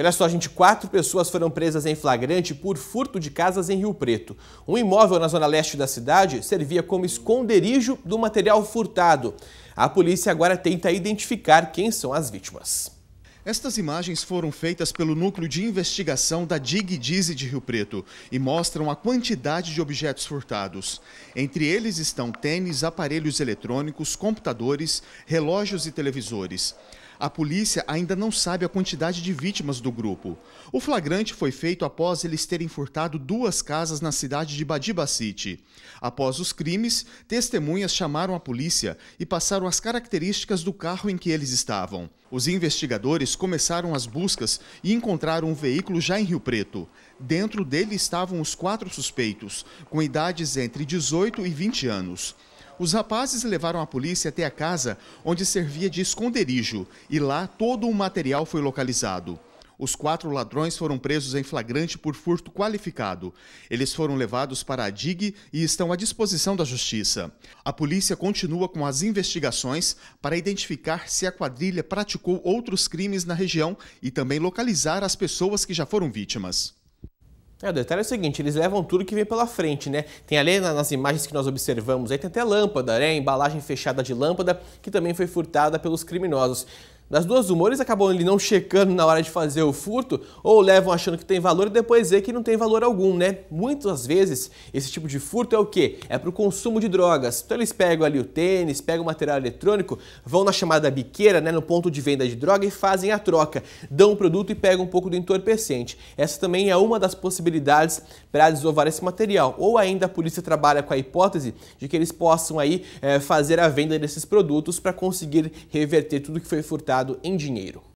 Olha só, gente, quatro pessoas foram presas em flagrante por furto de casas em Rio Preto. Um imóvel na zona leste da cidade servia como esconderijo do material furtado. A polícia agora tenta identificar quem são as vítimas. Estas imagens foram feitas pelo núcleo de investigação da Dig Dize de Rio Preto e mostram a quantidade de objetos furtados. Entre eles estão tênis, aparelhos eletrônicos, computadores, relógios e televisores. A polícia ainda não sabe a quantidade de vítimas do grupo. O flagrante foi feito após eles terem furtado duas casas na cidade de Badibacite. Após os crimes, testemunhas chamaram a polícia e passaram as características do carro em que eles estavam. Os investigadores começaram as buscas e encontraram um veículo já em Rio Preto. Dentro dele estavam os quatro suspeitos, com idades entre 18 e 20 anos. Os rapazes levaram a polícia até a casa onde servia de esconderijo e lá todo o material foi localizado. Os quatro ladrões foram presos em flagrante por furto qualificado. Eles foram levados para a DIG e estão à disposição da Justiça. A polícia continua com as investigações para identificar se a quadrilha praticou outros crimes na região e também localizar as pessoas que já foram vítimas. É, o detalhe é o seguinte, eles levam tudo que vem pela frente, né? Tem ali nas imagens que nós observamos, aí tem até lâmpada, né? Embalagem fechada de lâmpada, que também foi furtada pelos criminosos. Das duas humores, acabam ele não checando na hora de fazer o furto ou levam achando que tem valor e depois vê que não tem valor algum, né? Muitas vezes esse tipo de furto é o quê? É para o consumo de drogas. Então eles pegam ali o tênis, pegam o material eletrônico, vão na chamada biqueira, né, no ponto de venda de droga e fazem a troca. Dão o produto e pegam um pouco do entorpecente. Essa também é uma das possibilidades para desovar esse material. Ou ainda a polícia trabalha com a hipótese de que eles possam aí é, fazer a venda desses produtos para conseguir reverter tudo que foi furtado em dinheiro.